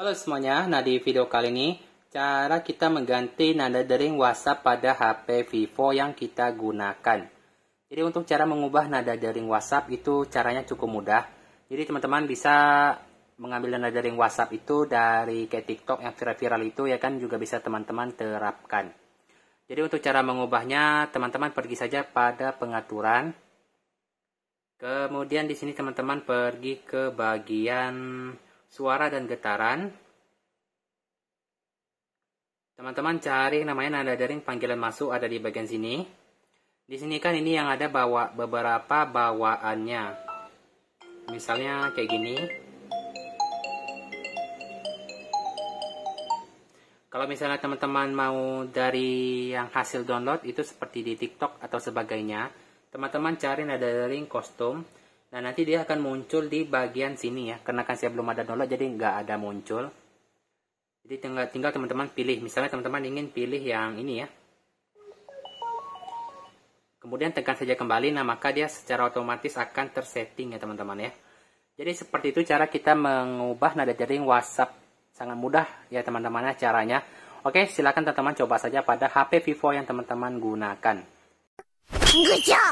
Halo semuanya, nah di video kali ini cara kita mengganti nada dering WhatsApp pada HP Vivo yang kita gunakan. Jadi untuk cara mengubah nada dering WhatsApp itu caranya cukup mudah. Jadi teman-teman bisa mengambil nada dering WhatsApp itu dari kayak TikTok yang viral-viral itu ya kan juga bisa teman-teman terapkan. Jadi untuk cara mengubahnya teman-teman pergi saja pada pengaturan. Kemudian di sini teman-teman pergi ke bagian suara dan getaran. Teman-teman cari namanya nada dering panggilan masuk ada di bagian sini. Di sini kan ini yang ada bawa beberapa bawaannya. Misalnya kayak gini. Kalau misalnya teman-teman mau dari yang hasil download itu seperti di TikTok atau sebagainya, teman-teman cari nada dering kostum Nah nanti dia akan muncul di bagian sini ya. Karena kan saya belum ada download jadi nggak ada muncul. Jadi tinggal tinggal teman-teman pilih. Misalnya teman-teman ingin pilih yang ini ya. Kemudian tekan saja kembali. Nah maka dia secara otomatis akan tersetting ya teman-teman ya. Jadi seperti itu cara kita mengubah nada jaring WhatsApp. Sangat mudah ya teman-teman ya caranya. Oke silahkan teman-teman coba saja pada HP Vivo yang teman-teman gunakan. Good job!